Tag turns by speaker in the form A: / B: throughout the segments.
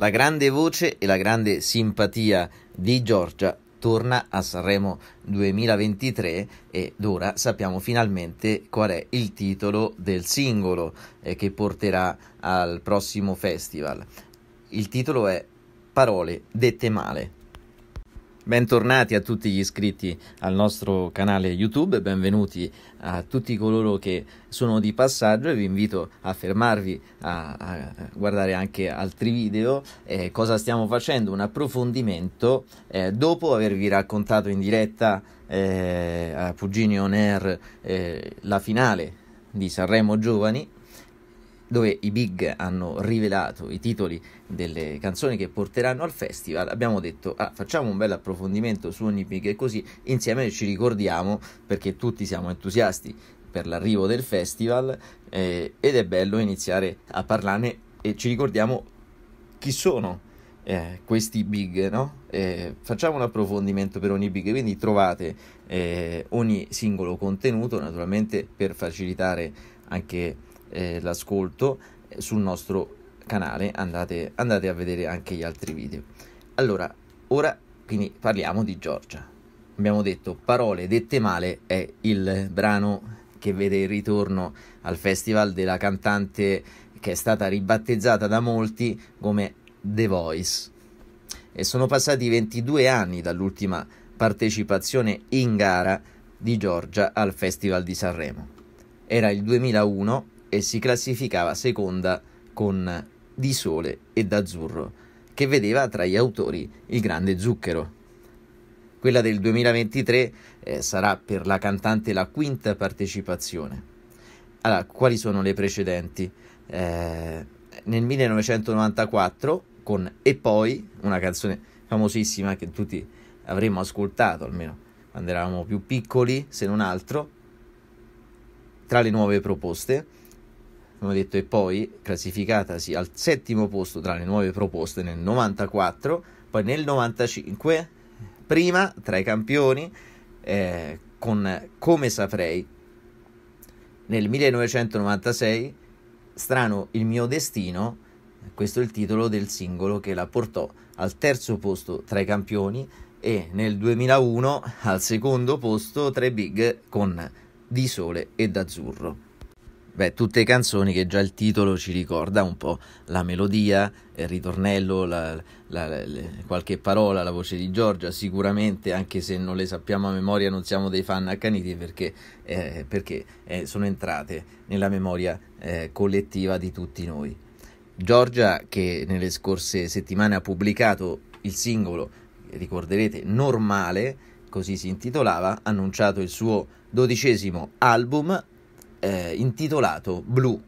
A: La grande voce e la grande simpatia di Giorgia torna a Sanremo 2023 ed ora sappiamo finalmente qual è il titolo del singolo eh, che porterà al prossimo festival. Il titolo è Parole dette male. Bentornati a tutti gli iscritti al nostro canale YouTube, benvenuti a tutti coloro che sono di passaggio e vi invito a fermarvi a, a guardare anche altri video. Eh, cosa stiamo facendo? Un approfondimento eh, dopo avervi raccontato in diretta eh, a Pugini On Air eh, la finale di Sanremo Giovani dove i big hanno rivelato i titoli delle canzoni che porteranno al festival, abbiamo detto ah, facciamo un bel approfondimento su ogni big e così insieme ci ricordiamo perché tutti siamo entusiasti per l'arrivo del festival eh, ed è bello iniziare a parlarne e ci ricordiamo chi sono eh, questi big, no? Eh, facciamo un approfondimento per ogni big, quindi trovate eh, ogni singolo contenuto naturalmente per facilitare anche eh, l'ascolto eh, sul nostro canale, andate, andate a vedere anche gli altri video. Allora, ora quindi parliamo di Giorgia. Abbiamo detto Parole dette male è il brano che vede il ritorno al festival della cantante che è stata ribattezzata da molti come The Voice. E sono passati 22 anni dall'ultima partecipazione in gara di Giorgia al Festival di Sanremo. Era il 2001 e si classificava seconda con Di Sole e D'Azzurro, che vedeva tra gli autori il grande zucchero. Quella del 2023 eh, sarà per la cantante la quinta partecipazione. Allora, quali sono le precedenti? Eh, nel 1994 con E poi, una canzone famosissima che tutti avremmo ascoltato almeno quando eravamo più piccoli, se non altro, tra le nuove proposte come ho detto, e poi classificatasi al settimo posto tra le nuove proposte nel 94, poi nel 95, prima tra i campioni, eh, con Come Saprei, nel 1996, Strano il mio destino, questo è il titolo del singolo che la portò al terzo posto tra i campioni e nel 2001 al secondo posto tra i big con Di Sole ed Azzurro. Beh, tutte canzoni che già il titolo ci ricorda un po' la melodia, il ritornello, la, la, la, qualche parola, la voce di Giorgia, sicuramente anche se non le sappiamo a memoria non siamo dei fan accaniti perché, eh, perché eh, sono entrate nella memoria eh, collettiva di tutti noi. Giorgia che nelle scorse settimane ha pubblicato il singolo, ricorderete, normale, così si intitolava, ha annunciato il suo dodicesimo album eh, intitolato Blu.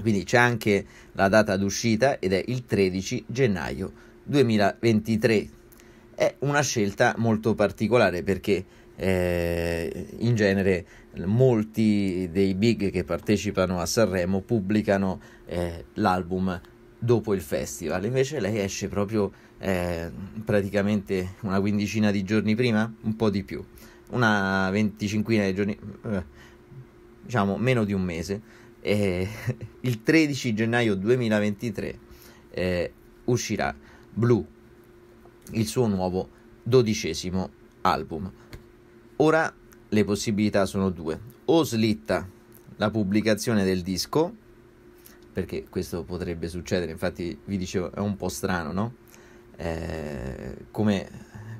A: Quindi c'è anche la data d'uscita ed è il 13 gennaio 2023. È una scelta molto particolare perché eh, in genere molti dei big che partecipano a Sanremo pubblicano eh, l'album dopo il festival, invece lei esce proprio eh, praticamente una quindicina di giorni prima, un po' di più, una venticinquina di giorni, eh, diciamo meno di un mese, eh, il 13 gennaio 2023 eh, uscirà Blue, il suo nuovo dodicesimo album. Ora le possibilità sono due, o slitta la pubblicazione del disco, perché questo potrebbe succedere, infatti vi dicevo è un po' strano, no? Eh, come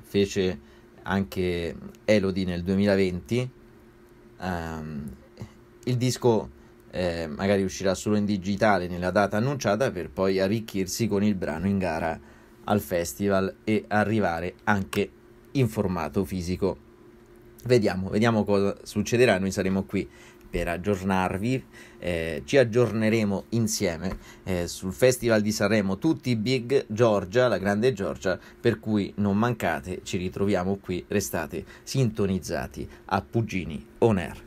A: fece anche Elodie nel 2020, ehm, il disco eh, magari uscirà solo in digitale nella data annunciata per poi arricchirsi con il brano in gara al festival e arrivare anche in formato fisico. Vediamo, vediamo cosa succederà, noi saremo qui per aggiornarvi, eh, ci aggiorneremo insieme eh, sul Festival di Sanremo, tutti Big Giorgia, la grande Giorgia, per cui non mancate, ci ritroviamo qui, restate sintonizzati a Pugini On Air.